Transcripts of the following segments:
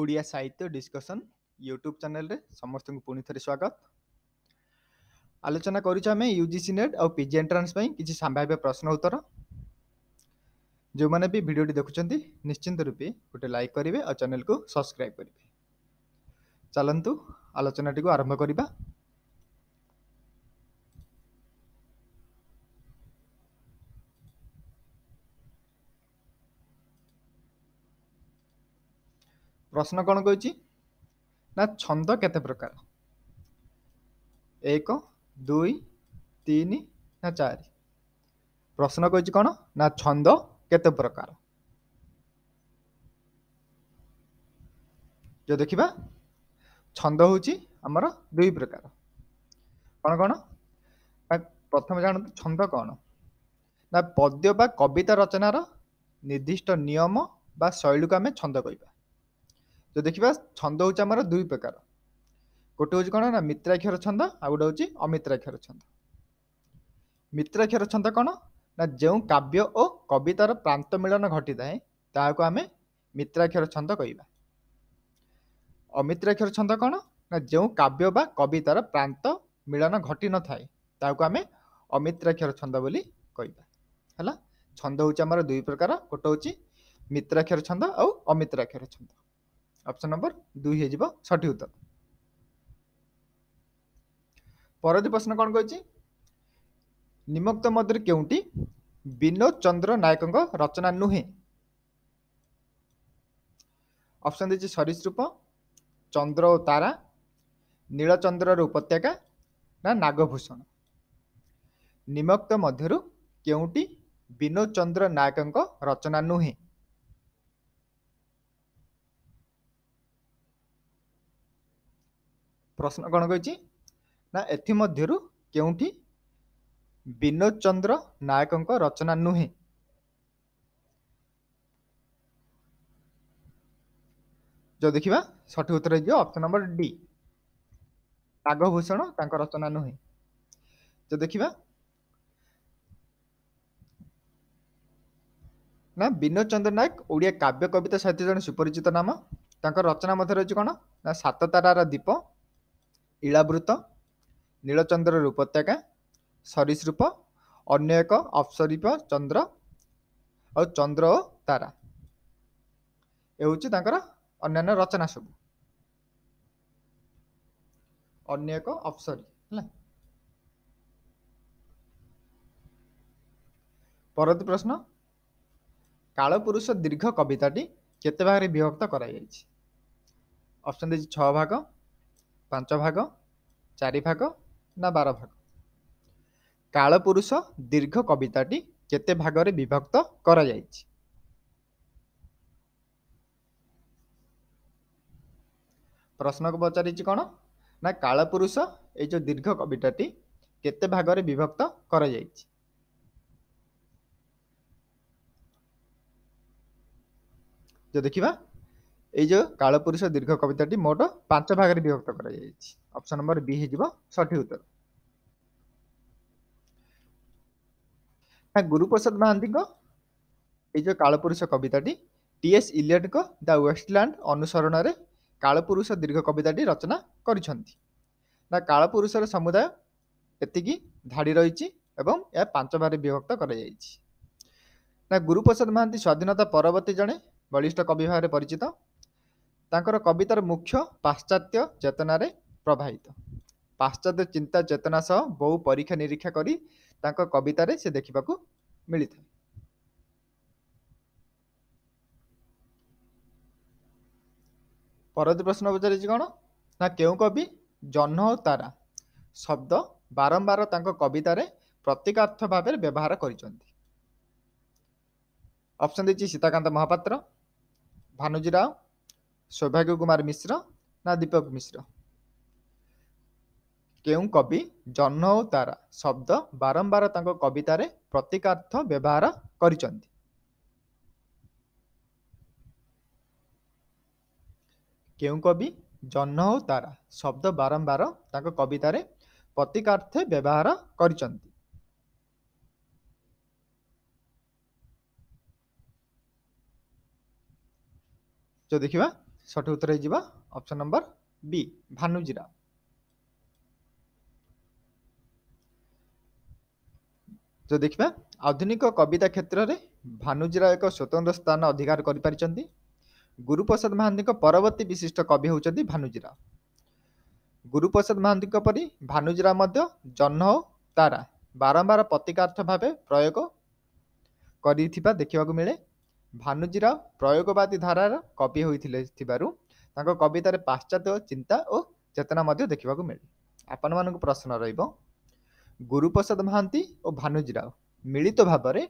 ଓଡ଼ିଆ ସାହିତ୍ୟ discussion YouTube ଚ୍ୟାନେଲ୍ରେ ସମସ୍ତଙ୍କୁ ପୁଣି ଥରେ ସ୍ୱାଗତ ଆଲୋଚନା କରୁଛୁ ଆମେ ୟୁ ଜି ସି ନେଟ୍ ଆଉ ପିଜି ଏଣ୍ଟ୍ରାନ୍ସ ପାଇଁ କିଛି ସମ୍ଭାବ୍ୟ ପ୍ରଶ୍ନ ଉତ୍ତର ଯେଉଁମାନେ ବି ଭିଡ଼ିଓଟି ଦେଖୁଛନ୍ତି ନିଶ୍ଚିନ୍ତ ରୂପେ ଗୋଟେ ଲାଇକ୍ କରିବେ ଆଉ ଚ୍ୟାନେଲ୍କୁ ସବସ୍କ୍ରାଇବ୍ କରିବେ ଚାଲନ୍ତୁ ଆଲୋଚନାଟିକୁ ଆରମ୍ଭ କରିବା ପ୍ରଶ୍ନ କ'ଣ କହିଛି ନା ଛନ୍ଦ କେତେ ପ୍ରକାର ଏକ ଦୁଇ ତିନି ନା ଚାରି ପ୍ରଶ୍ନ କହିଛି କ'ଣ ନା ଛନ୍ଦ କେତେ ପ୍ରକାର ଯେଉଁ ଦେଖିବା ଛନ୍ଦ ହେଉଛି ଆମର ଦୁଇ ପ୍ରକାର କ'ଣ କ'ଣ ନା ପ୍ରଥମେ ଜାଣନ୍ତୁ ଛନ୍ଦ କ'ଣ ନା ପଦ୍ୟ ବା କବିତା ରଚନାର ନିର୍ଦ୍ଦିଷ୍ଟ ନିୟମ ବା ଶୈଳୀକୁ ଆମେ ଛନ୍ଦ କହିବା ଯଦି ଦେଖିବା ଛନ୍ଦ ହେଉଛି ଆମର ଦୁଇ ପ୍ରକାର ଗୋଟେ ହେଉଛି କ'ଣ ନା ମିତ୍ରାକ୍ଷର ଛନ୍ଦ ଆଉ ଗୋଟେ ହେଉଛି ଅମିତ୍ରାକ୍ଷର ଛନ୍ଦ ମିତ୍ରାକ୍ଷର ଛନ୍ଦ କ'ଣ ନା ଯେଉଁ କାବ୍ୟ ଓ କବିତାର ପ୍ରାନ୍ତ ମିଳନ ଘଟିଥାଏ ତାହାକୁ ଆମେ ମିତ୍ରାକ୍ଷର ଛନ୍ଦ କହିବା ଅମିତ୍ରାକ୍ଷର ଛନ୍ଦ କ'ଣ ନା ଯେଉଁ କାବ୍ୟ ବା କବିତାର ପ୍ରାନ୍ତ ମିଳନ ଘଟିନଥାଏ ତାହାକୁ ଆମେ ଅମିତ୍ରାକ୍ଷର ଛନ୍ଦ ବୋଲି କହିବା ହେଲା ଛନ୍ଦ ହେଉଛି ଆମର ଦୁଇ ପ୍ରକାର ଗୋଟେ ହେଉଛି ମିତ୍ରାକ୍ଷର ଛନ୍ଦ ଆଉ ଅମିତ୍ରାକ୍ଷର ଛନ୍ଦ ଅପସନ୍ ନମ୍ବର ଦୁଇ ହେଇଯିବ ସଠିକ୍ ଉତ୍ତର ପରବର୍ତ୍ତୀ ପ୍ରଶ୍ନ କ'ଣ କହିଛି ନିମକ୍ତ ମଧ୍ୟରେ କେଉଁଟି ବିନୋଦ ଚନ୍ଦ୍ର ନାୟକଙ୍କ ରଚନା ନୁହେଁ ଅପସନ୍ ଦେଇଛି ସରିସୃପ ଚନ୍ଦ୍ର ଓ ତାରା ନୀଳଚନ୍ଦ୍ରର ଉପତ୍ୟକା ନା ନାଗଭୂଷଣ ନିମକ୍ତ ମଧ୍ୟରୁ କେଉଁଟି ବିନୋଦ ଚନ୍ଦ୍ର ନାୟକଙ୍କ ରଚନା ନୁହେଁ ପ୍ରଶ୍ନ କ'ଣ କହିଛି ନା ଏଥିମଧ୍ୟରୁ କେଉଁଠି ବିନୋଦ ଚନ୍ଦ୍ର ନାୟକଙ୍କ ରଚନା ନୁହେଁ ଯଦି ଦେଖିବା ସଠିକ ଉତ୍ତର ହେଇଯିବ ଅପ୍ସନ୍ ନମ୍ବର ଡି ନାଗଭୂଷଣ ତାଙ୍କ ରଚନା ନୁହେଁ ଯଦି ଦେଖିବା ନା ବିନୋଦ ଚନ୍ଦ୍ର ନାୟକ ଓଡ଼ିଆ କାବ୍ୟ କବିତା ସାହିତ୍ୟ ଜଣେ ସୁପରିଚିତ ନାମ ତାଙ୍କ ରଚନା ମଧ୍ୟରେ ରହିଛି କ'ଣ ନା ସାତତାରାର ଦୀପ ଇଳାବୃତ ନୀଳଚନ୍ଦ୍ରର ଉପତ୍ୟକା ସରିସୃପ ଅନ୍ୟ ଏକ ଅପସରୀପ ଚନ୍ଦ୍ର ଆଉ ଚନ୍ଦ୍ର ଓ ତାରା ଏ ହେଉଛି ତାଙ୍କର ଅନ୍ୟାନ୍ୟ ରଚନା ସବୁ ଅନ୍ୟ ଏକ ଅପସରୀ ହେଲା ପରବର୍ତ୍ତୀ ପ୍ରଶ୍ନ କାଳପୁରୁଷ ଦୀର୍ଘ କବିତାଟି କେତେ ଭାଗରେ ବିଭକ୍ତ କରାଯାଇଛି ଅପସନ୍ ଦେଇଛି ଛଅ ଭାଗ ପାଞ୍ଚ ଭାଗ ଚାରି ଭାଗ ନା ବାର ଭାଗ କାଳପୁରୁଷ ଦୀର୍ଘ କବିତାଟି କେତେ ଭାଗରେ ବିଭକ୍ତ କରାଯାଇଛି ପ୍ରଶ୍ନକୁ ପଚାରିଛି କ'ଣ ନା କାଳପୁରୁଷ ଏଇ ଯେଉଁ ଦୀର୍ଘ କବିତାଟି କେତେ ଭାଗରେ ବିଭକ୍ତ କରାଯାଇଛି ଯଦି ଦେଖିବା ଏଇ ଯେଉଁ କାଳପୁରୁଷ ଦୀର୍ଘ କବିତାଟି ମୋଟ ପାଞ୍ଚ ଭାଗରେ ବିଭକ୍ତ କରାଯାଇଛି ଅପସନ୍ ନମ୍ବର ବି ହେଇଯିବ ସଠିକ ଉତ୍ତର ଗୁରୁପ୍ରସାଦ ମହାନ୍ତିଙ୍କ ଏଇ ଯେଉଁ କାଳପୁରୁଷ କବିତାଟି ଟି ଏସ୍ ଇଲିୟଟ୍ଙ୍କ ଦ ୱେଷ୍ଟଲ୍ୟାଣ୍ଡ ଅନୁସରଣରେ କାଳପୁରୁଷ ଦୀର୍ଘ କବିତାଟି ରଚନା କରିଛନ୍ତି ନା କାଳପୁରୁଷର ସମୁଦାୟ ଏତିକି ଧାଡ଼ି ରହିଛି ଏବଂ ଏହା ପାଞ୍ଚ ଭାଗରେ ବିଭକ୍ତ କରାଯାଇଛି ନା ଗୁରୁପ୍ରସାଦ ମହାନ୍ତି ସ୍ୱାଧୀନତା ପରବର୍ତ୍ତୀ ଜଣେ ବଳିଷ୍ଠ କବି ଭାବରେ ପରିଚିତ ତାଙ୍କର କବିତାର ମୁଖ୍ୟ ପାଶ୍ଚାତ୍ୟ ଚେତନାରେ ପ୍ରବାହିତ ପାଶ୍ଚାତ୍ୟ ଚିନ୍ତା ଚେତନା ସହ ବହୁ ପରୀକ୍ଷା ନିରୀକ୍ଷା କରି ତାଙ୍କ କବିତାରେ ସେ ଦେଖିବାକୁ ମିଳିଥାଏ ପରବର୍ତ୍ତୀ ପ୍ରଶ୍ନ ପଚାରିଛି କ'ଣ ନା କେଉଁ କବି ଜହ୍ନ ଓ ତାରା ଶବ୍ଦ ବାରମ୍ବାର ତାଙ୍କ କବିତାରେ ପ୍ରତୀକାର୍ଥ ଭାବରେ ବ୍ୟବହାର କରିଛନ୍ତି ଅପସନ୍ ଦେଇଛି ସୀତାକାନ୍ତ ମହାପାତ୍ର ଭାନୁଜୀ ରାଓ ସୌଭାଗ୍ୟ କୁମାର ମିଶ୍ର ନା ଦୀପକ ମିଶ୍ର କେଉଁ କବି ଜହ୍ନ ଓ ତାରା ଶବ୍ଦ ବାରମ୍ବାର ତାଙ୍କ କବିତାରେ ପ୍ରତୀକାର୍ଥ ବ୍ୟବହାର କରିଛନ୍ତି କେଉଁ କବି ଜହ୍ନ ଓ ତାରା ଶବ୍ଦ ବାରମ୍ବାର ତାଙ୍କ କବିତାରେ ପ୍ରତୀକାର୍ଥ ବ୍ୟବହାର କରିଛନ୍ତି ଦେଖିବା ସଠିକ ଉତ୍ତର ହେଇଯିବ ଅପସନ୍ ନମ୍ବର ବି ଭାନୁଜିରା ଯଦି ଦେଖିବା ଆଧୁନିକ କବିତା କ୍ଷେତ୍ରରେ ଭାନୁଜିରା ଏକ ସ୍ୱତନ୍ତ୍ର ସ୍ଥାନ ଅଧିକାର କରିପାରିଛନ୍ତି ଗୁରୁପ୍ରସାଦ ମହାନ୍ତିଙ୍କ ପରବର୍ତ୍ତୀ ବିଶିଷ୍ଟ କବି ହେଉଛନ୍ତି ଭାନୁଜିରା ଗୁରୁପ୍ରସାଦ ମହାନ୍ତିଙ୍କ ପରି ଭାନୁଜିରା ମଧ୍ୟ ଜହ୍ନ ତାରା ବାରମ୍ବାର ପ୍ରତୀକାର୍ଥ ଭାବେ ପ୍ରୟୋଗ କରିଥିବା ଦେଖିବାକୁ ମିଳେ ଭାନୁଜୀର ପ୍ରୟୋଗବାଦୀ ଧାରାର କବି ହୋଇଥିଲେ ଥିବାରୁ ତାଙ୍କ କବିତାରେ ପାଶ୍ଚାତ୍ୟ ଚିନ୍ତା ଓ ଚେତନା ମଧ୍ୟ ଦେଖିବାକୁ ମିଳେ ଆପଣମାନଙ୍କୁ ପ୍ରଶ୍ନ ରହିବ ଗୁରୁପ୍ରସାଦ ମହାନ୍ତି ଓ ଭାନୁଜୀରାଓ ମିଳିତ ଭାବରେ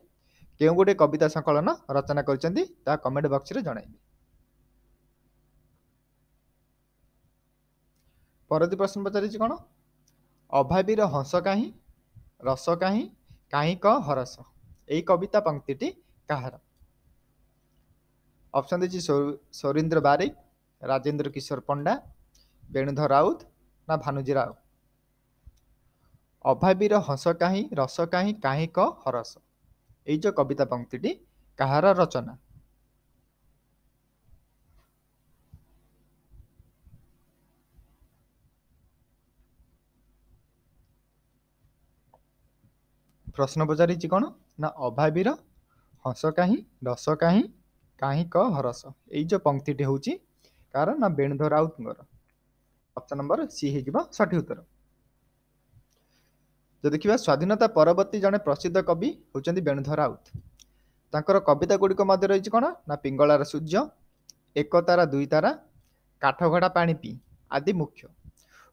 କେଉଁ ଗୋଟିଏ କବିତା ସଂକଳନ ରଚନା କରିଛନ୍ତି ତାହା କମେଣ୍ଟ ବକ୍ସରେ ଜଣାଇବି ପରବର୍ତ୍ତୀ ପ୍ରଶ୍ନ ପଚାରିଛି କ'ଣ ଅଭାବୀର ହସ କାହିଁ ରସ କାହିଁ କାହିଁ କ ହରସ ଏହି କବିତା ପଙ୍କ୍ତିଟି କାହାର ଅପସନ୍ ଦେଇଛି ସୌରିନ୍ଦ୍ର ବାରିକ ରାଜେନ୍ଦ୍ର କିଶୋର ପଣ୍ଡା ବେଣୁଧର ରାଉତ ନା ଭାନୁଜି ରାଉ ଅଭାବୀର ହସ କାହିଁ ରସ କାହିଁ କାହିଁ କ ହରସ ଏଇ ଯେଉଁ କବିତା ପଙ୍କ୍ତିଟି କାହାର ରଚନା ପ୍ରଶ୍ନ ପଚାରିଛି କ'ଣ ନା ଅଭାବୀର ହସ କାହିଁ ରସ କାହିଁ କାହିଁକ ହରସ ଏଇ ଯେଉଁ ପଙ୍କ୍ତିଟି ହେଉଛି କାର ନା ବେଣୁଧର ରାଉତଙ୍କର ଅପ୍ସନ୍ ନମ୍ବର ସି ହେଇଯିବ ସଠିକ ଉତ୍ତର ଯଦି ଦେଖିବା ସ୍ୱାଧୀନତା ପରବର୍ତ୍ତୀ ଜଣେ ପ୍ରସିଦ୍ଧ କବି ହେଉଛନ୍ତି ବେଣୁଧର ରାଉତ ତାଙ୍କର କବିତା ଗୁଡ଼ିକ ମଧ୍ୟ ରହିଛି କ'ଣ ନା ପିଙ୍ଗଳାର ସୂର୍ଯ୍ୟ ଏକତାରା ଦୁଇ ତାରା କାଠଘୋଡ଼ା ପାଣିପି ଆଦି ମୁଖ୍ୟ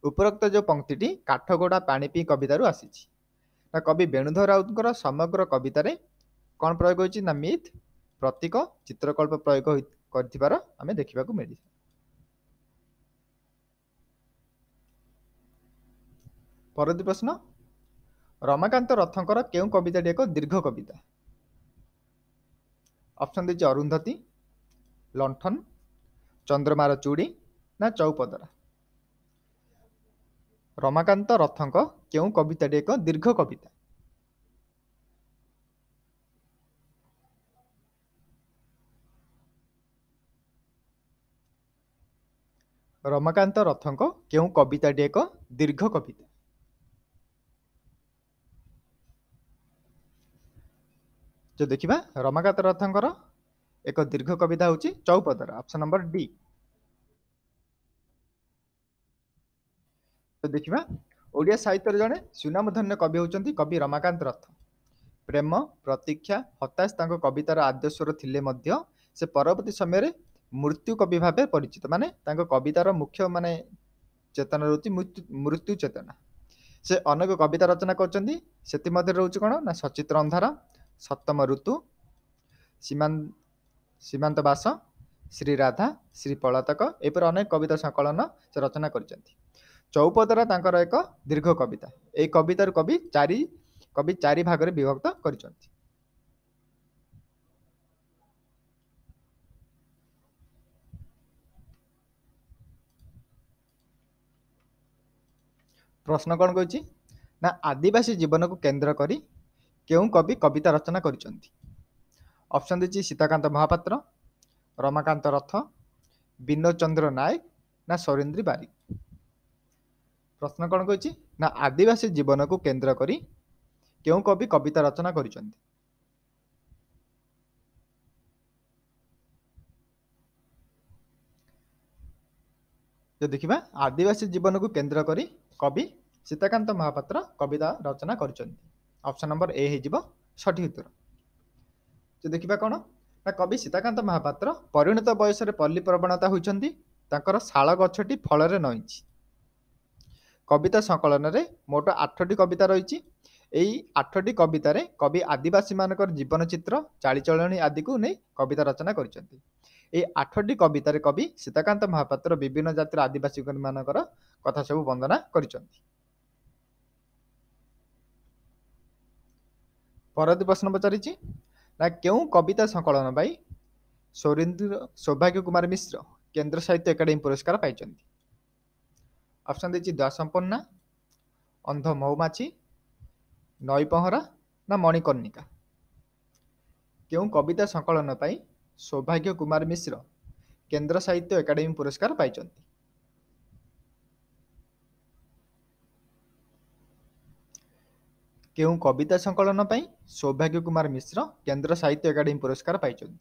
ଉପରୋକ୍ତ ଯେଉଁ ପଙ୍କ୍ତିଟି କାଠଘୋଡ଼ା ପାଣିପି କବିତାରୁ ଆସିଛି ନା କବି ବେଣୁଧର ରାଉତଙ୍କର ସମଗ୍ର କବିତାରେ କ'ଣ ପ୍ରୟୋଗ ହୋଇଛି ନା ମିଥ ପ୍ରତୀକ ଚିତ୍ରକଳ୍ପ ପ୍ରୟୋଗ କରିଥିବାର ଆମେ ଦେଖିବାକୁ ମିଳିଥାଏ ପରବର୍ତ୍ତୀ ପ୍ରଶ୍ନ ରମାକାନ୍ତ ରଥଙ୍କର କେଉଁ କବିତାଟି ଏକ ଦୀର୍ଘ କବିତା ଅପସନ୍ ଦେଇଛି ଅରୁନ୍ଧତୀ ଲଣ୍ଠନ ଚନ୍ଦ୍ରମାର ଚୁଡ଼ି ନା ଚୌପଦରା ରମାକାନ୍ତ ରଥଙ୍କ କେଉଁ କବିତାଟି ଏକ ଦୀର୍ଘ କବିତା ରମାକାନ୍ତ ରଥଙ୍କ କେଉଁ କବିତାଟି ଏକ ଦୀର୍ଘ କବିତା ଯଦି ଦେଖିବା ରମାକାନ୍ତ ରଥଙ୍କର ଏକ ଦୀର୍ଘ କବିତା ହେଉଛି ଚୌପଦର ଅପସନ୍ ନମ୍ବର ଡି ଦେଖିବା ଓଡ଼ିଆ ସାହିତ୍ୟରେ ଜଣେ ସୁନାମଧନ୍ୟ କବି ହେଉଛନ୍ତି କବି ରମାକାନ୍ତ ରଥ ପ୍ରେମ ପ୍ରତୀକ୍ଷା ହତାଶ ତାଙ୍କ କବିତାର ଆଦ୍ୟସ୍ୱର ଥିଲେ ମଧ୍ୟ ସେ ପରବର୍ତ୍ତୀ ସମୟରେ ମୃତ୍ୟୁ କବି ଭାବେ ପରିଚିତ ମାନେ ତାଙ୍କ କବିତାର ମୁଖ୍ୟ ମାନେ ଚେତନା ରହୁଛି ମୃତ୍ୟୁ ଚେତନା ସେ ଅନେକ କବିତା ରଚନା କରିଛନ୍ତି ସେଥିମଧ୍ୟରେ ରହୁଛି କ'ଣ ନା ସଚିତ୍ର ଅନ୍ଧାର ସପ୍ତମ ଋତୁ ସୀମାନ୍ତ ବାସ ଶ୍ରୀ ରାଧା ଶ୍ରୀ ପଳାତକ ଏପରି ଅନେକ କବିତା ସଂକଳନ ସେ ରଚନା କରିଛନ୍ତି ଚୌପଦରା ତାଙ୍କର ଏକ ଦୀର୍ଘ କବିତା ଏହି କବିତାରୁ କବି ଚାରି କବି ଚାରି ଭାଗରେ ବିଭକ୍ତ କରିଛନ୍ତି ପ୍ରଶ୍ନ କ'ଣ କହିଛି ନା ଆଦିବାସୀ ଜୀବନକୁ କେନ୍ଦ୍ର କରି କେଉଁ କବି କବିତା ରଚନା କରିଛନ୍ତି ଅପସନ୍ ଦେଇଛି ସୀତାକାନ୍ତ ମହାପାତ୍ର ରମାକାନ୍ତ ରଥ ବିନୋଦ ଚନ୍ଦ୍ର ନାୟକ ନା ସୌରେନ୍ଦ୍ରୀ ବାରିକ ପ୍ରଶ୍ନ କ'ଣ କହିଛି ନା ଆଦିବାସୀ ଜୀବନକୁ କେନ୍ଦ୍ର କରି କେଉଁ କବି କବିତା ରଚନା କରିଛନ୍ତି ଯଦି ଦେଖିବା ଆଦିବାସୀ ଜୀବନକୁ କେନ୍ଦ୍ର କରି କବି ସୀତାକାନ୍ତ ମହାପାତ୍ର କବିତା ରଚନା କରିଛନ୍ତି ଅପସନ୍ ନମ୍ବର ଏ ହେଇଯିବ ସଠିକ ଉତ୍ତର ଦେଖିବା କ'ଣ ନା କବି ସୀତାକାନ୍ତ ମହାପାତ୍ର ପରିଣତ ବୟସରେ ପଲ୍ଲୀ ପ୍ରବଣତା ହୋଇଛନ୍ତି ତାଙ୍କର ଶାଳ ଗଛଟି ଫଳରେ ନଇଁଛି କବିତା ସଂକଳନରେ ମୋଟ ଆଠଟି କବିତା ରହିଛି ଏଇ ଆଠଟି କବିତାରେ କବି ଆଦିବାସୀମାନଙ୍କର ଜୀବନ ଚିତ୍ର ଚାଳିଚଳଣୀ ଆଦିକୁ ନେଇ କବିତା ରଚନା କରିଛନ୍ତି ଏଇ ଆଠଟି କବିତାରେ କବି ସୀତାକାନ୍ତ ମହାପାତ୍ର ବିଭିନ୍ନ ଜାତିର ଆଦିବାସୀ ମାନଙ୍କର କଥା ସବୁ ବନ୍ଦନା କରିଛନ୍ତି ପରବର୍ତ୍ତୀ ପ୍ରଶ୍ନ ପଚାରିଛି ନା କେଉଁ କବିତା ସଂକଳନ ପାଇଁ ସୌରେନ୍ଦ୍ର ସୌଭାଗ୍ୟ କୁମାର ମିଶ୍ର କେନ୍ଦ୍ର ସାହିତ୍ୟ ଏକାଡେମୀ ପୁରସ୍କାର ପାଇଛନ୍ତି ଅପସନ୍ ଦେଇଛି ଦ୍ୱାସମ୍ପନ୍ନା ଅନ୍ଧ ମହୁମାଛି ନଈ ପହଁରା ନା ମଣିକର୍ଣ୍ଣିକା କେଉଁ କବିତା ସଂକଳନ ପାଇଁ ସୌଭାଗ୍ୟ କୁମାର ମିଶ୍ର କେନ୍ଦ୍ର ସାହିତ୍ୟ ଏକାଡେମୀ ପୁରସ୍କାର ପାଇଛନ୍ତି କେଉଁ କବିତା ସଂକଳନ ପାଇଁ ସୌଭାଗ୍ୟ କୁମାର ମିଶ୍ର କେନ୍ଦ୍ର ସାହିତ୍ୟ ଏକାଡେମୀ ପୁରସ୍କାର ପାଇଛନ୍ତି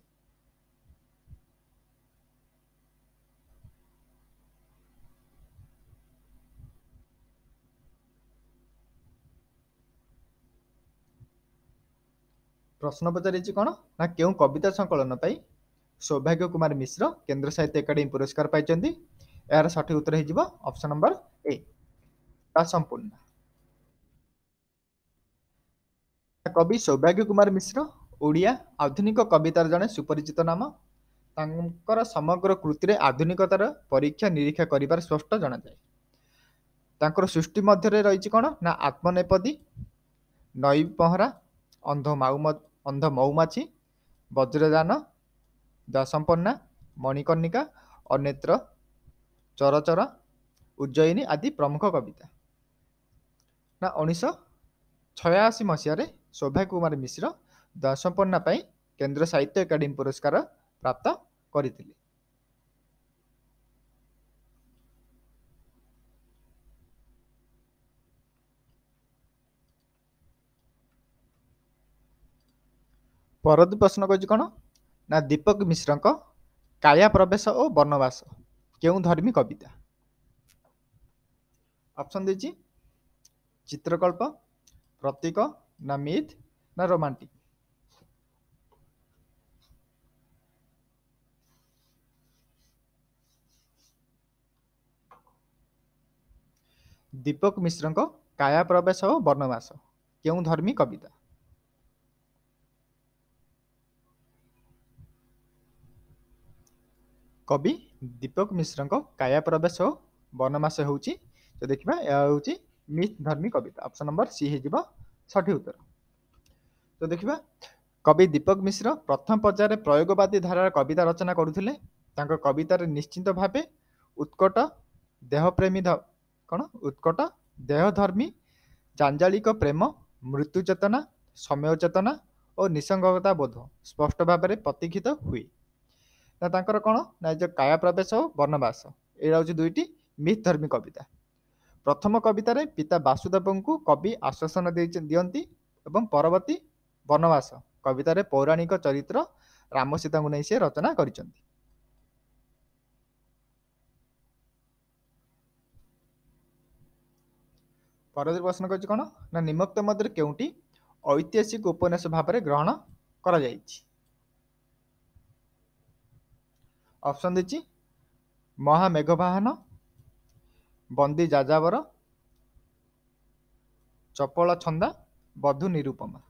ପ୍ରଶ୍ନ ପଚାରିଛି କ'ଣ ନା କେଉଁ କବିତା ସଂକଳନ ପାଇଁ ସୌଭାଗ୍ୟ କୁମାର ମିଶ୍ର କେନ୍ଦ୍ର ସାହିତ୍ୟ ଏକାଡେମୀ ପୁରସ୍କାର ପାଇଛନ୍ତି ଏହାର ସଠିକ ଉତ୍ତର ହେଇଯିବ ଅପସନ୍ ନମ୍ବର ଏ ତା ସମ୍ପୂର୍ଣ୍ଣ କବି ସୌଭାଗ୍ୟ କୁମାର ମିଶ୍ର ଓଡ଼ିଆ ଆଧୁନିକ କବିତାର ଜଣେ ସୁପରିଚିତ ନାମ ତାଙ୍କର ସମଗ୍ର କୃତିରେ ଆଧୁନିକତାର ପରୀକ୍ଷା ନିରୀକ୍ଷା କରିବାର ସ୍ପଷ୍ଟ ଜଣାଯାଏ ତାଙ୍କର ସୃଷ୍ଟି ମଧ୍ୟରେ ରହିଛି କ'ଣ ନା ଆତ୍ମନେପଦୀ ନଈ ପହଁରା ଅନ୍ଧ ମାଉ ଅନ୍ଧ ମହୁମାଛି ବଜ୍ରଦାନ ଦଶମ୍ପନ୍ନା ମଣିକର୍ଣ୍ଣିକା ଅନେତ୍ର ଚରଚର ଉଜ୍ଜୟିନୀ ଆଦି ପ୍ରମୁଖ କବିତା ନା ଉଣେଇଶହ ଛୟାଅଶୀ ମସିହାରେ ଶୋଭା କୁମାର ମିଶ୍ର ଦଶମ୍ପନ୍ନା ପାଇଁ କେନ୍ଦ୍ର ସାହିତ୍ୟ ଏକାଡେମୀ ପୁରସ୍କାର ପ୍ରାପ୍ତ କରିଥିଲେ परद प्रश्न कीपक मिश्रको काया प्रवेश हो वनवास केही धर्मी कविता अप्सन दिन्छ चित्रकल्प प्रतीक ना ना रोमांटिक दीपक मिश्रको काया प्रवेश हो वनवास केही धर्मी कविता କବି ଦୀପକ ମିଶ୍ରଙ୍କ କାୟା ପ୍ରବେଶ ଓ ବନମାସ ହେଉଛି ତ ଦେଖିବା ଏହା ହେଉଛି ମିଥ୍ ଧର୍ମୀ କବିତା ଅପସନ୍ ନମ୍ବର ସି ହେଇଯିବ ସଠିକ୍ ଉତ୍ତର ତ ଦେଖିବା କବି ଦୀପକ ମିଶ୍ର ପ୍ରଥମ ପର୍ଯ୍ୟାୟରେ ପ୍ରୟୋଗବାଦୀ ଧାରାର କବିତା ରଚନା କରୁଥିଲେ ତାଙ୍କ କବିତାରେ ନିଶ୍ଚିନ୍ତ ଭାବେ ଉତ୍କଟ ଦେହପ୍ରେମୀ କ'ଣ ଉତ୍କଟ ଦେହଧର୍ମୀ ଜାଞ୍ଜାଳିକ ପ୍ରେମ ମୃତ୍ୟୁ ଚେତନା ସମୟ ଚେତନା ଓ ନିସଙ୍ଗତା ବୋଧ ସ୍ପଷ୍ଟ ଭାବରେ ପ୍ରତୀକ୍ଷିତ ହୁଏ ନା ତାଙ୍କର କ'ଣ ନା ଯେଉଁ କାୟା ପ୍ରବେଶ ହଉ ବର୍ଣ୍ଣବାସ ଏଇଟା ହେଉଛି ଦୁଇଟି ମିଥ ଧର୍ମୀ କବିତା ପ୍ରଥମ କବିତାରେ ପିତା ବାସୁଦେବଙ୍କୁ କବି ଆଶ୍ୱାସନା ଦେଇ ଦିଅନ୍ତି ଏବଂ ପରବର୍ତ୍ତୀ ବର୍ଣ୍ଣବାସ କବିତାରେ ପୌରାଣିକ ଚରିତ୍ର ରାମସୀତାଙ୍କୁ ନେଇ ସେ ରଚନା କରିଛନ୍ତି ପରବର୍ତ୍ତୀ ପ୍ରଶ୍ନ କରିଛି କ'ଣ ନା ନିମକ୍ତ ମଧ୍ୟରେ କେଉଁଟି ଐତିହାସିକ ଉପନ୍ୟାସ ଭାବରେ ଗ୍ରହଣ କରାଯାଇଛି ଅପସନ୍ ଦେଇଛି ମହାମେଘବାହାନ ବନ୍ଦୀ ଯାଯାବର ଚପଳ ଛନ୍ଦା ବଧୁ ନିରୁପମା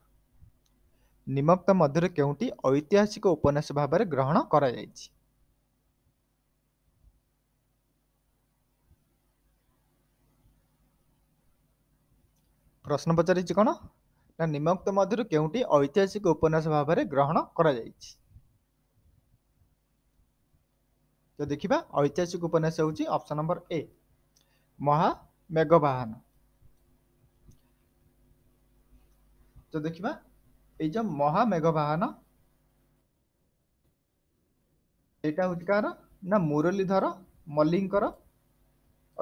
ନିମକ୍ତ ମଧ୍ୟରେ କେଉଁଟି ଐତିହାସିକ ଉପନ୍ୟାସ ଭାବରେ ଗ୍ରହଣ କରାଯାଇଛି ପ୍ରଶ୍ନ ପଚାରିଛି କ'ଣ ନା ନିମକ୍ତ ମଧ୍ୟରୁ କେଉଁଟି ଐତିହାସିକ ଉପନ୍ୟାସ ଭାବରେ ଗ୍ରହଣ କରାଯାଇଛି तो देखा ऐतिहासिक उपन्यास होगी ऑप्शन नंबर ए बाहन तो देखा ये महामेघवाहन यहाँ हूँ कह ना मुरलीधर मल्लिकर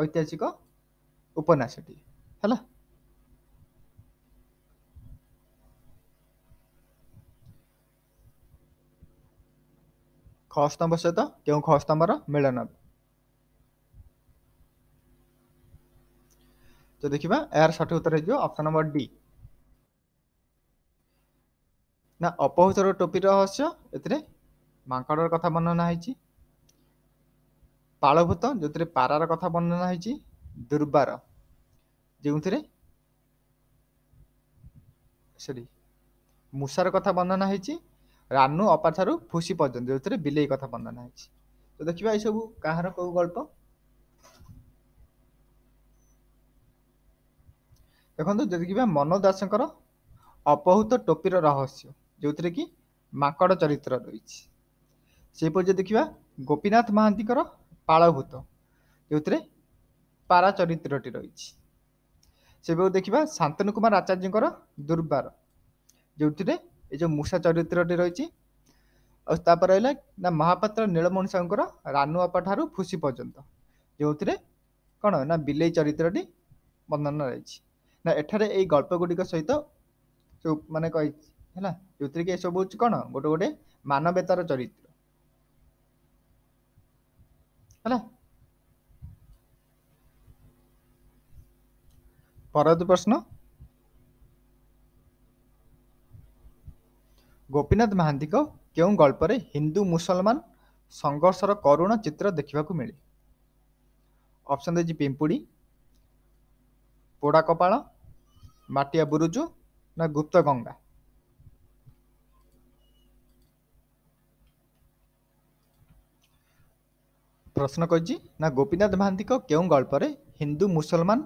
ऐतिहासिक उपन्यासटी है ଖସ୍ତମ୍ଭ ସହିତ କେଉଁ ଖସ୍ତମ୍ଭର ମିଳନ ତ ଦେଖିବା ଏହାର ସଠିକ ଉତ୍ତର ହେଇଯିବ ଅପସନ୍ ନମ୍ବର ଡି ନା ଅପହୃତର ଟୋପିର ରହସ୍ୟ ଏଥିରେ ମାଙ୍କଡ଼ର କଥା ବର୍ଣ୍ଣନା ହେଇଛି ପାଳଭୂତ ଯେଉଁଥିରେ ପାରାର କଥା ବର୍ଣ୍ଣନା ହେଇଛି ଦୁର୍ବାର ଯେଉଁଥିରେ ସରି ମୂଷାର କଥା ବର୍ଣ୍ଣନା ହେଇଛି ରାନୁ ଅପା ଠାରୁ ଫୁସି ପର୍ଯ୍ୟନ୍ତ ଯେଉଁଥିରେ ବିଲେଇ କଥା ବର୍ଣ୍ଣନା ହେଇଛି ତ ଦେଖିବା ଏସବୁ କାହାର କେଉଁ ଗଳ୍ପ ଦେଖନ୍ତୁ ଯଦି କହିବା ମନ ଦାସଙ୍କର ଅପହୃତ ଟୋପିର ରହସ୍ୟ ଯେଉଁଥିରେ କି ମାଙ୍କଡ ଚରିତ୍ର ରହିଛି ସେହିପରି ଯଦି ଦେଖିବା ଗୋପୀନାଥ ମହାନ୍ତିଙ୍କର ପାଳଭୂତ ଯେଉଁଥିରେ ପାରା ଚରିତ୍ରଟି ରହିଛି ସେପରି ଦେଖିବା ଶାନ୍ତନୁ କୁମାର ଆଚାର୍ଯ୍ୟଙ୍କର ଦୁର୍ବାର ଯେଉଁଥିରେ ଏ ଯେଉଁ ମୂଷା ଚରିତ୍ରଟି ରହିଛି ଆଉ ତାପରେ ରହିଲା ନା ମହାପାତ୍ର ନୀଳମଣି ସାହୁଙ୍କର ରାନୁଆପା ଠାରୁ ଫୁସି ପର୍ଯ୍ୟନ୍ତ ଯେଉଁଥିରେ କ'ଣ ନା ବିଲେଇ ଚରିତ୍ରଟି ବର୍ଣ୍ଣନା ରହିଛି ନା ଏଠାରେ ଏଇ ଗଳ୍ପ ଗୁଡ଼ିକ ସହିତ ସବୁ ମାନେ କହିଛି ହେଲା ଯେଉଁଥିରେ କି ଏସବୁ ହେଉଛି କ'ଣ ଗୋଟେ ଗୋଟେ ମାନବେତାର ଚରିତ୍ର ହେଲା ପରବର୍ତ୍ତୀ ପ୍ରଶ୍ନ ଗୋପୀନାଥ ମହାନ୍ତିଙ୍କ କେଉଁ ଗଳ୍ପରେ ହିନ୍ଦୁ ମୁସଲମାନ ସଂଘର୍ଷର କରୁଣ ଚିତ୍ର ଦେଖିବାକୁ ମିଳେ ଅପସନ୍ ଦେଇଛି ପିମ୍ପୁଡ଼ି ପୋଡ଼ା କପାଳ ମାଟିଆ ବୁରୁଜୁ ନା ଗୁପ୍ତ ଗଙ୍ଗା ପ୍ରଶ୍ନ କହିଛି ନା ଗୋପୀନାଥ ମହାନ୍ତିଙ୍କ କେଉଁ ଗଳ୍ପରେ ହିନ୍ଦୁ ମୁସଲମାନ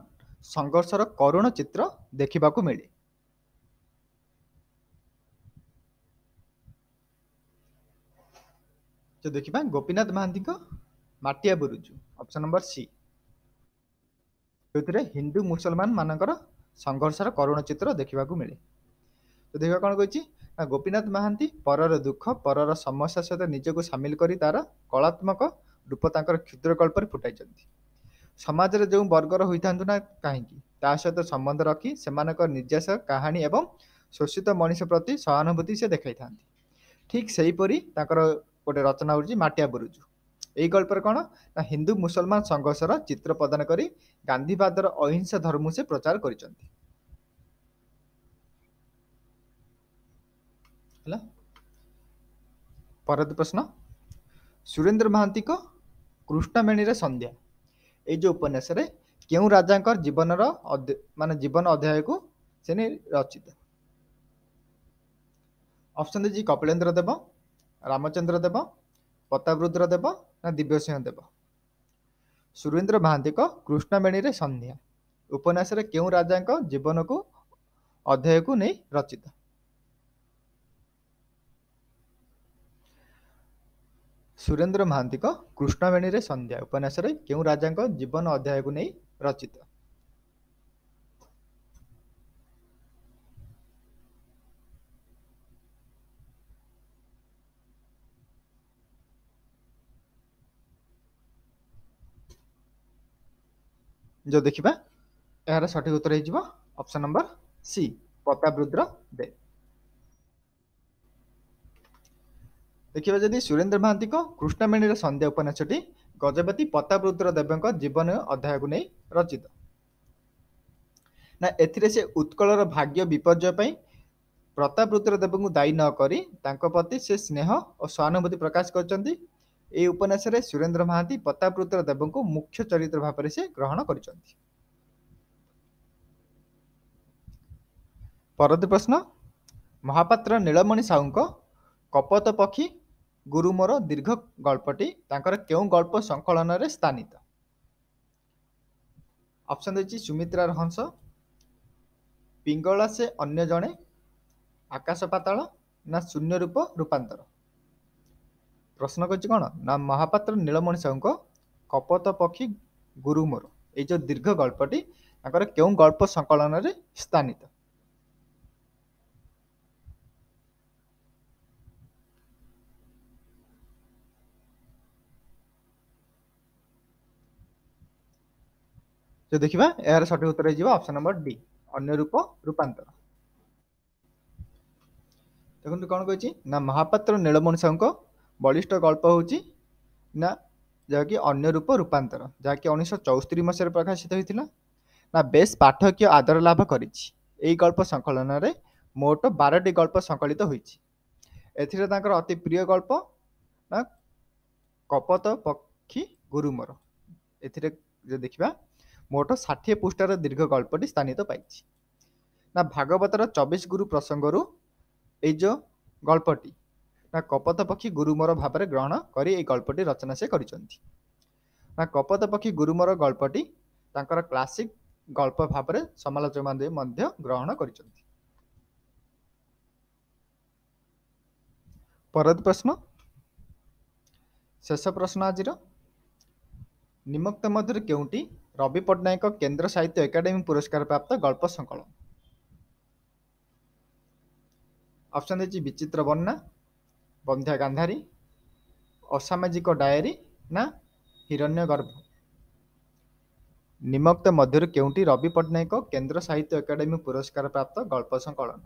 ସଂଘର୍ଷର କରୁଣ ଚିତ୍ର ଦେଖିବାକୁ ମିଳେ ଯଦି ଦେଖିବା ଗୋପୀନାଥ ମହାନ୍ତିଙ୍କ ମାଟିଆ ବୁରୁଜୁ ଅପସନ୍ ନମ୍ବର ସି ଯେଉଁଥିରେ ହିନ୍ଦୁ ମୁସଲମାନ ମାନଙ୍କର ସଂଘର୍ଷର କରୁଣ ଚିତ୍ର ଦେଖିବାକୁ ମିଳେ ତ ଦେଖିବା କ'ଣ କହିଛି ନା ଗୋପୀନାଥ ମହାନ୍ତି ପରର ଦୁଃଖ ପରର ସମସ୍ୟା ସହିତ ନିଜକୁ ସାମିଲ କରି ତାର କଳାତ୍ମକ ରୂପ ତାଙ୍କର କ୍ଷୁଦ୍ରକଳ୍ପରେ ଫୁଟାଇଛନ୍ତି ସମାଜରେ ଯେଉଁ ବର୍ଗର ହୋଇଥାନ୍ତୁ ନା କାହିଁକି ତା ସହିତ ସମ୍ବନ୍ଧ ରଖି ସେମାନଙ୍କ ନିର୍ଯାସ କାହାଣୀ ଏବଂ ଶୋଷିତ ମଣିଷ ପ୍ରତି ସହାନୁଭୂତି ସେ ଦେଖାଇଥାନ୍ତି ଠିକ୍ ସେହିପରି ତାଙ୍କର ଗୋଟେ ରଚନା ହେଉଛି ମାଟିଆ ବୁରୁଜୁ ଏଇ ଗଳ୍ପରେ କ'ଣ ନା ହିନ୍ଦୁ ମୁସଲମାନ ସଂଘର୍ଷର ଚିତ୍ର ପ୍ରଦାନ କରି ଗାନ୍ଧୀବାଦର ଅହିଂସା ଧର୍ମ ସେ ପ୍ରଚାର କରିଛନ୍ତି ହେଲା ପରବର୍ତ୍ତୀ ପ୍ରଶ୍ନ ସୁରେନ୍ଦ୍ର ମହାନ୍ତିଙ୍କ କୃଷ୍ଣମେଣୀରେ ସନ୍ଧ୍ୟା ଏଇ ଯେଉଁ ଉପନ୍ୟାସରେ କେଉଁ ରାଜାଙ୍କର ଜୀବନର ମାନେ ଜୀବନ ଅଧ୍ୟାୟକୁ ସେ ନେଇ ରଚିତ ଅପସନ୍ ଦେଇଛି କପିଳେନ୍ଦ୍ର ଦେବ ରାମଚନ୍ଦ୍ର ଦେବ ପ୍ରତାପରୁଦ୍ର ଦେବ ନା ଦିବ୍ୟସିଂହ ଦେବ ସୁରେନ୍ଦ୍ର ମହାନ୍ତିଙ୍କ କୃଷ୍ଣବେଣୀରେ ସନ୍ଧ୍ୟା ଉପନ୍ୟାସରେ କେଉଁ ରାଜାଙ୍କ ଜୀବନକୁ ଅଧ୍ୟାୟକୁ ନେଇ ରଚିତ ସୁରେନ୍ଦ୍ର ମହାନ୍ତିଙ୍କ କୃଷ୍ଣବେଣୀରେ ସନ୍ଧ୍ୟା ଉପନ୍ୟାସରେ କେଉଁ ରାଜାଙ୍କ ଜୀବନ ଅଧ୍ୟାୟକୁ ନେଇ ରଚିତ ଯେଉଁ ଦେଖିବା ଏହାର ସଠିକ ଉତ୍ତର ହେଇଯିବ option number C Pratap Rudra ଦେ ଦେଖିବା ଯଦି ସୁରେନ୍ଦ୍ର ମହାନ୍ତିଙ୍କ କୃଷ୍ଣମେଣୀର ସନ୍ଧ୍ୟା ଉପନ୍ୟାସଟି ଗଜପତି ପ୍ରତାପ ରୁଦ୍ର ଦେବଙ୍କ ଜୀବନ ଅଧ୍ୟାୟକୁ ନେଇ ରଚିତ ନା ଏଥିରେ ସେ ଉତ୍କଳର ଭାଗ୍ୟ ବିପର୍ଯ୍ୟୟ ପାଇଁ ପ୍ରତାପ ରୁଦ୍ର ଦେବଙ୍କୁ ଦାୟୀ ନ କରି ତାଙ୍କ ପ୍ରତି ସେ ସ୍ନେହ ଓ ସହାନୁଭୂତି ପ୍ରକାଶ କରିଛନ୍ତି ଏହି ଉପନ୍ୟାସରେ ସୁରେନ୍ଦ୍ର ମହାନ୍ତି ପ୍ରତାପରୁଦ୍ର ଦେବଙ୍କୁ ମୁଖ୍ୟ ଚରିତ୍ର ଭାବରେ ସେ ଗ୍ରହଣ କରିଛନ୍ତି ପରବର୍ତ୍ତୀ ପ୍ରଶ୍ନ ମହାପାତ୍ର ନୀଳମଣି ସାହୁଙ୍କ କପତ ପକ୍ଷୀ ଗୁରୁ ମୋର ଦୀର୍ଘ ଗଳ୍ପଟି ତାଙ୍କର କେଉଁ ଗଳ୍ପ ସଂକଳନରେ ସ୍ଥାନିତ ଅପସନ୍ ଦେଇଛି ସୁମିତ୍ରା ରହଂସ ପିଙ୍ଗଳା ସେ ଅନ୍ୟ ଜଣେ ଆକାଶ ପାତାଳ ନା ଶୂନ୍ୟ ରୂପ ରୂପାନ୍ତର ପ୍ରଶ୍ନ କରିଛି କ'ଣ ନା ମହାପାତ୍ର ନୀଳମଣି ସାହୁଙ୍କ କପତ ପକ୍ଷୀ ଗୁରୁ ମୋର ଏଇ ଯେଉଁ ଦୀର୍ଘ ଗଳ୍ପଟି ତାଙ୍କର କେଉଁ ଗଳ୍ପ ସଂକଳନରେ ସ୍ଥାନିତ ଯଦି ଦେଖିବା ଏହାର ସଠିକ ଉତ୍ତର ହେଇଯିବ ଅପସନ୍ ନମ୍ବର ଡି ଅନ୍ୟ ରୂପ ରୂପାନ୍ତର ଦେଖନ୍ତୁ କ'ଣ କହିଛି ନା ମହାପାତ୍ର ନୀଳମଣି ସାହୁଙ୍କ ବଳିଷ୍ଠ ଗଳ୍ପ ହେଉଛି ନା ଯାହାକି ଅନ୍ୟ ରୂପ ରୂପାନ୍ତର ଯାହାକି ଉଣେଇଶହ ଚଉସ୍ତରି ମସିହାରେ ପ୍ରକାଶିତ ହୋଇଥିଲା ନା ବେଶ ପାଠକୀୟ ଆଦର ଲାଭ କରିଛି ଏହି ଗଳ୍ପ ସଂକଳନରେ ମୋଟ ବାରଟି ଗଳ୍ପ ସଂକଳିତ ହୋଇଛି ଏଥିରେ ତାଙ୍କର ଅତି ପ୍ରିୟ ଗଳ୍ପ ନା କପତ ପକ୍ଷୀ ଗୁରୁମର ଏଥିରେ ଯଦି ଦେଖିବା ମୋଟ ଷାଠିଏ ପୃଷ୍ଠାର ଦୀର୍ଘ ଗଳ୍ପଟି ସ୍ଥାନିତ ପାଇଛି ନା ଭାଗବତର ଚବିଶ ଗୁରୁ ପ୍ରସଙ୍ଗରୁ ଏଇ ଯେଉଁ ଗଳ୍ପଟି ନା କପତ ପକ୍ଷୀ ଗୁରୁମର ଭାବରେ ଗ୍ରହଣ କରି ଏଇ ଗଳ୍ପଟି ରଚନା ସେ କରିଛନ୍ତି ନା କପତ ପକ୍ଷୀ ଗୁରୁମର ଗଳ୍ପଟି ତାଙ୍କର କ୍ଲାସିକ ଗଳ୍ପ ଭାବରେ ସମାଲୋଚକମାନେ ମଧ୍ୟ ଗ୍ରହଣ କରିଛନ୍ତି ପରବର୍ତ୍ତୀ ପ୍ରଶ୍ନ ଶେଷ ପ୍ରଶ୍ନ ଆଜିର ନିମକ୍ତ ମଧ୍ୟରେ କେଉଁଠି ରବି ପଟ୍ଟନାୟକ କେନ୍ଦ୍ର ସାହିତ୍ୟ ଏକାଡେମୀ ପୁରସ୍କାର ପ୍ରାପ୍ତ ଗଳ୍ପ ସଂକଳନ ଅପସନ୍ ହେଉଛି ବିଚିତ୍ର ବର୍ଣ୍ଣା ବନ୍ଧ୍ୟା ଗାନ୍ଧାରୀ ଅସାମାଜିକ ଡାଏରୀ ନା ହିରଣ୍ୟ ଗର୍ଭ ନିମକ୍ତ ମଧ୍ୟରୁ କେଉଁଠି ରବି ପଟ୍ଟନାୟକ କେନ୍ଦ୍ର ସାହିତ୍ୟ ଏକାଡେମୀ ପୁରସ୍କାର ପ୍ରାପ୍ତ ଗଳ୍ପ ସଂକଳନ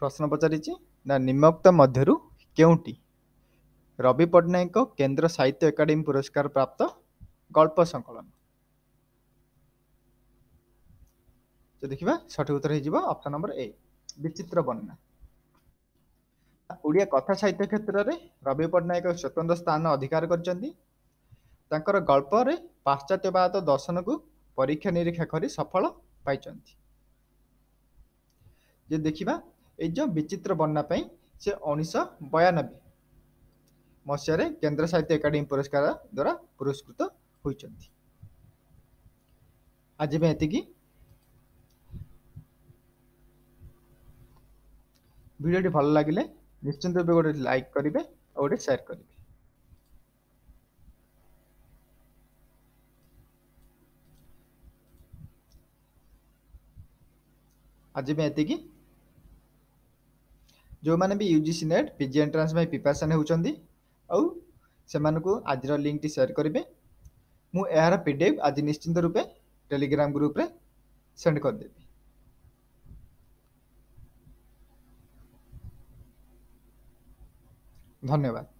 ପ୍ରଶ୍ନ ପଚାରିଛି ନା ନିମକ୍ତ ମଧ୍ୟରୁ କେଉଁଠି ରବି ପଟ୍ଟନାୟକ କେନ୍ଦ୍ର ସାହିତ୍ୟ ଏକାଡେମୀ ପୁରସ୍କାର ପ୍ରାପ୍ତ ଗଳ୍ପ ସଂକଳନ ଦେଖିବା ସଠିକ ଉତ୍ତର ହେଇଯିବ ଅପ୍ସନ୍ ନମ୍ବର ଏ ବିଚିତ୍ର ବର୍ଣ୍ଣନା ଓଡ଼ିଆ କଥା ସାହିତ୍ୟ କ୍ଷେତ୍ରରେ ରବି ପଟ୍ଟନାୟକ ସ୍ୱତନ୍ତ୍ର ସ୍ଥାନ ଅଧିକାର କରିଛନ୍ତି ତାଙ୍କର ଗଳ୍ପରେ ପାଶ୍ଚାତ୍ୟବାଦ ଦର୍ଶନକୁ ପରୀକ୍ଷା ନିରୀକ୍ଷା କରି ସଫଳ ପାଇଛନ୍ତି ଯେ ଦେଖିବା ଏଇ ଯେଉଁ ବିଚିତ୍ର ବର୍ଣ୍ଣନା ପାଇଁ ସେ ଉଣେଇଶହ ବୟାନବେ ମସିହାରେ କେନ୍ଦ୍ର ସାହିତ୍ୟ ଏକାଡେମୀ ପୁରସ୍କାର ଦ୍ଵାରା ପୁରସ୍କୃତ ହୋଇଛନ୍ତି ଆଜି ପାଇଁ ଏତିକି वीडियोटि ভাল লাগিলে নিশ্চিন্তে বেটা লাইক କରିবে অরে শেয়ার করিবে আজি মএতে কি যো মানে বি ইউজিসি নেট পিজি এন্ট্রান্স মে प्रिपरेशन হউচন্দি অ সেমানକୁ আজিৰ লিংকটি শেয়ার করিবে মু এৰা পিডিএফ আজি নিশ্চিন্তে ৰূপে টেলিগ্রাম গ্রুপৰে সেন্ড কৰিব धन्यवाद